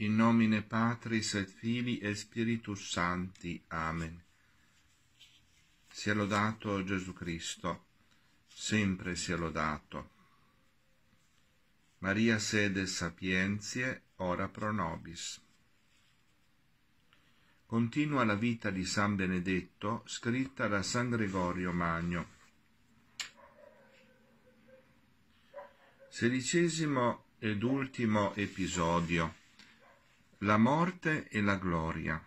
In nomine Patris et Fili e Spiritus Santi. Amen. Sia lodato Gesù Cristo, sempre sia lodato. Maria sede sapienzie, ora pro nobis. Continua la vita di San Benedetto, scritta da San Gregorio Magno. Sedicesimo ed ultimo episodio la morte e la gloria.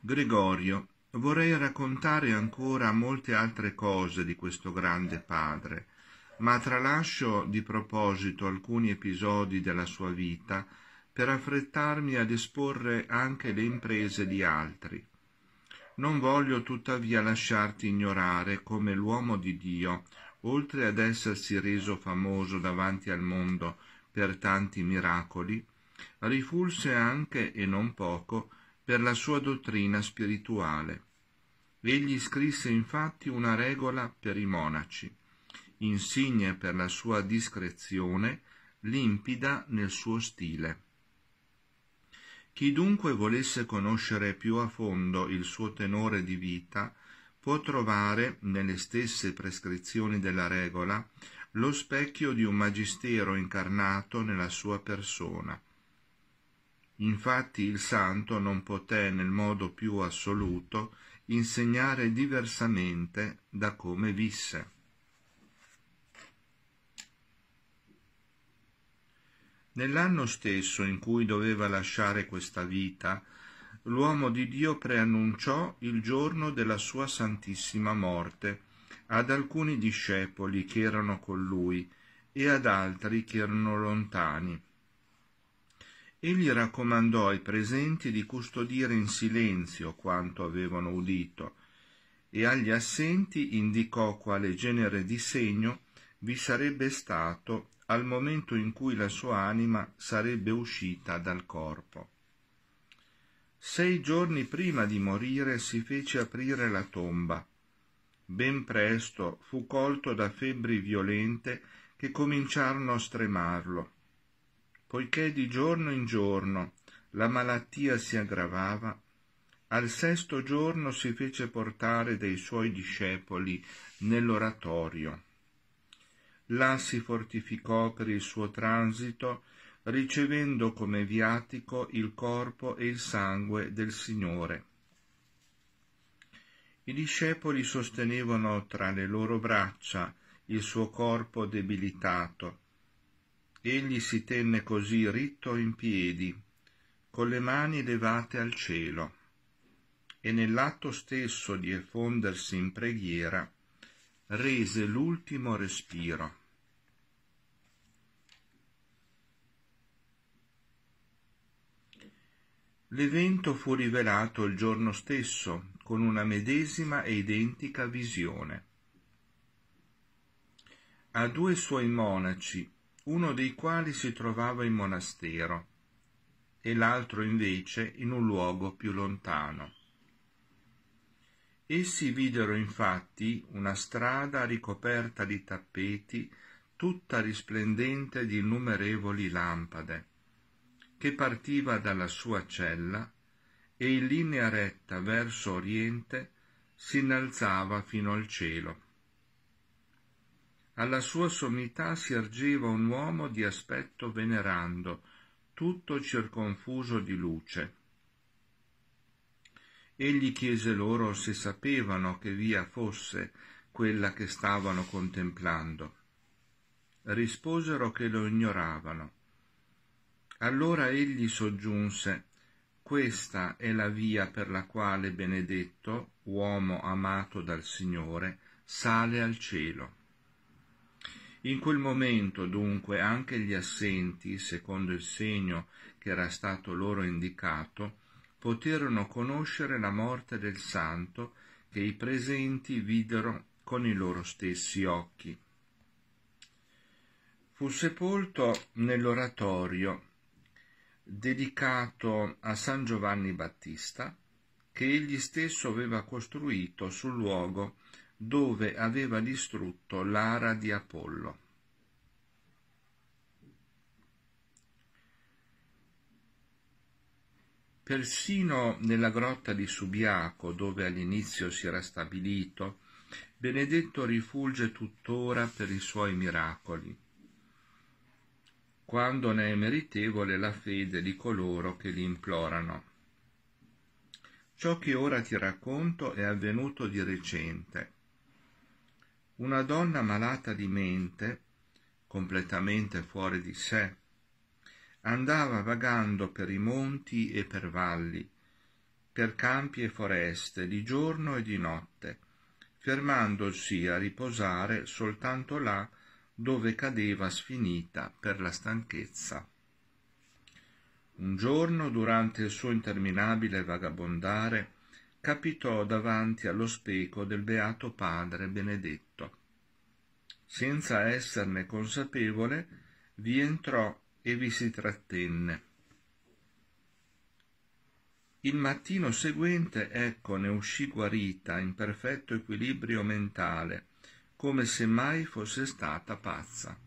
Gregorio, vorrei raccontare ancora molte altre cose di questo grande padre, ma tralascio di proposito alcuni episodi della sua vita per affrettarmi ad esporre anche le imprese di altri. Non voglio tuttavia lasciarti ignorare come l'uomo di Dio oltre ad essersi reso famoso davanti al mondo per tanti miracoli, rifulse anche, e non poco, per la sua dottrina spirituale. Egli scrisse infatti una regola per i monaci, insigne per la sua discrezione, limpida nel suo stile. Chi dunque volesse conoscere più a fondo il suo tenore di vita, può trovare, nelle stesse prescrizioni della regola, lo specchio di un magistero incarnato nella sua persona. Infatti il santo non poté nel modo più assoluto insegnare diversamente da come visse. Nell'anno stesso in cui doveva lasciare questa vita, l'uomo di Dio preannunciò il giorno della sua santissima morte ad alcuni discepoli che erano con lui e ad altri che erano lontani. Egli raccomandò ai presenti di custodire in silenzio quanto avevano udito, e agli assenti indicò quale genere di segno vi sarebbe stato al momento in cui la sua anima sarebbe uscita dal corpo. Sei giorni prima di morire si fece aprire la tomba. Ben presto fu colto da febbri violente che cominciarono a stremarlo. Poiché di giorno in giorno la malattia si aggravava, al sesto giorno si fece portare dai suoi discepoli nell'oratorio. Là si fortificò per il suo transito ricevendo come viatico il corpo e il sangue del Signore. I discepoli sostenevano tra le loro braccia il suo corpo debilitato. Egli si tenne così ritto in piedi, con le mani levate al cielo, e nell'atto stesso di effondersi in preghiera rese l'ultimo respiro. L'evento fu rivelato il giorno stesso con una medesima e identica visione. A due suoi monaci, uno dei quali si trovava in monastero e l'altro invece in un luogo più lontano. Essi videro infatti una strada ricoperta di tappeti, tutta risplendente di innumerevoli lampade che partiva dalla sua cella e in linea retta verso oriente si innalzava fino al cielo. Alla sua sommità si ergeva un uomo di aspetto venerando, tutto circonfuso di luce. Egli chiese loro se sapevano che via fosse quella che stavano contemplando. Risposero che lo ignoravano. Allora egli soggiunse, questa è la via per la quale Benedetto, uomo amato dal Signore, sale al cielo. In quel momento, dunque, anche gli assenti, secondo il segno che era stato loro indicato, poterono conoscere la morte del santo che i presenti videro con i loro stessi occhi. Fu sepolto nell'oratorio dedicato a San Giovanni Battista, che egli stesso aveva costruito sul luogo dove aveva distrutto l'ara di Apollo. Persino nella grotta di Subiaco, dove all'inizio si era stabilito, Benedetto rifulge tuttora per i suoi miracoli quando ne è meritevole la fede di coloro che li implorano. Ciò che ora ti racconto è avvenuto di recente. Una donna malata di mente, completamente fuori di sé, andava vagando per i monti e per valli, per campi e foreste, di giorno e di notte, fermandosi a riposare soltanto là dove cadeva sfinita per la stanchezza. Un giorno, durante il suo interminabile vagabondare, capitò davanti allo speco del beato padre Benedetto. Senza esserne consapevole, vi entrò e vi si trattenne. Il mattino seguente, ecco, ne uscì guarita, in perfetto equilibrio mentale, come se mai fosse stata pazza,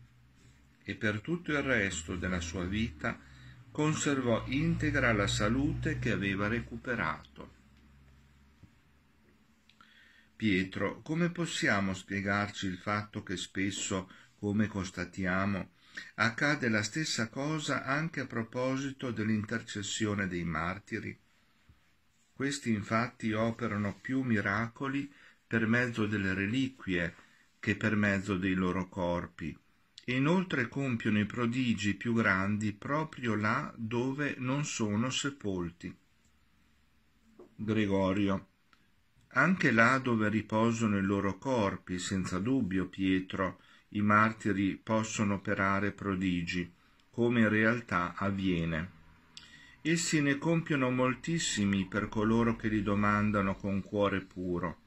e per tutto il resto della sua vita conservò integra la salute che aveva recuperato. Pietro, come possiamo spiegarci il fatto che spesso, come constatiamo, accade la stessa cosa anche a proposito dell'intercessione dei martiri? Questi infatti operano più miracoli per mezzo delle reliquie che per mezzo dei loro corpi, e inoltre compiono i prodigi più grandi proprio là dove non sono sepolti. Gregorio. Anche là dove riposano i loro corpi, senza dubbio, Pietro, i martiri possono operare prodigi, come in realtà avviene. Essi ne compiono moltissimi per coloro che li domandano con cuore puro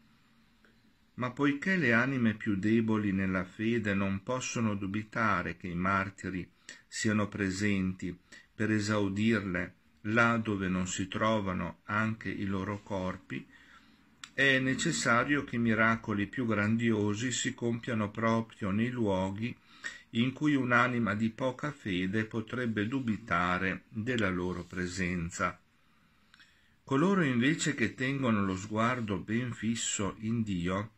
ma poiché le anime più deboli nella fede non possono dubitare che i martiri siano presenti per esaudirle là dove non si trovano anche i loro corpi, è necessario che miracoli più grandiosi si compiano proprio nei luoghi in cui un'anima di poca fede potrebbe dubitare della loro presenza. Coloro invece che tengono lo sguardo ben fisso in Dio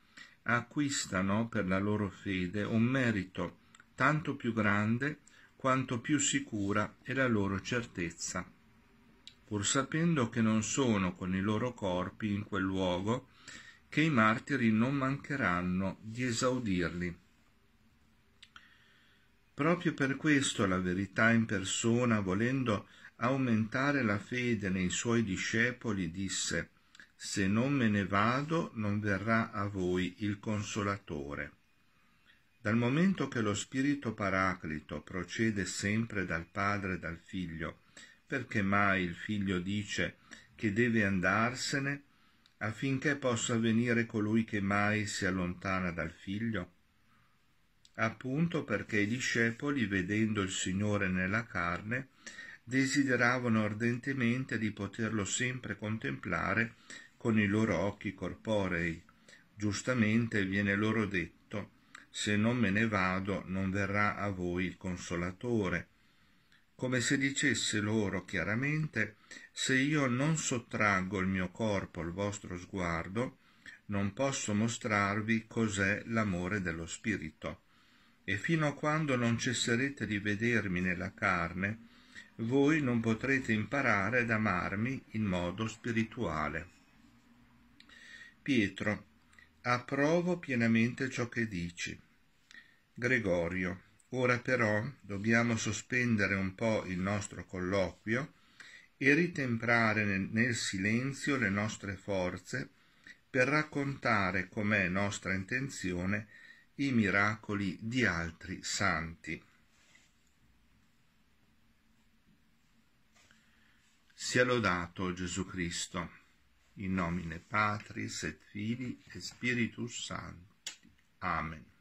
acquistano per la loro fede un merito tanto più grande quanto più sicura è la loro certezza, pur sapendo che non sono con i loro corpi in quel luogo che i martiri non mancheranno di esaudirli. Proprio per questo la verità in persona, volendo aumentare la fede nei suoi discepoli, disse se non me ne vado non verrà a voi il consolatore. Dal momento che lo Spirito Paraclito procede sempre dal Padre e dal Figlio, perché mai il Figlio dice che deve andarsene affinché possa venire colui che mai si allontana dal Figlio? Appunto perché i discepoli, vedendo il Signore nella carne, desideravano ardentemente di poterlo sempre contemplare con i loro occhi corporei. Giustamente viene loro detto, se non me ne vado non verrà a voi il consolatore, come se dicesse loro chiaramente, se io non sottraggo il mio corpo al vostro sguardo, non posso mostrarvi cos'è l'amore dello Spirito. E fino a quando non cesserete di vedermi nella carne, voi non potrete imparare ad amarmi in modo spirituale. Pietro, approvo pienamente ciò che dici. Gregorio, ora però dobbiamo sospendere un po' il nostro colloquio e ritemprare nel, silenzio le nostre forze per raccontare com'è nostra intenzione i miracoli di altri santi. Sia lodato Gesù Cristo, in nomine Patris et Fili e Spiritus Sancti. Amen.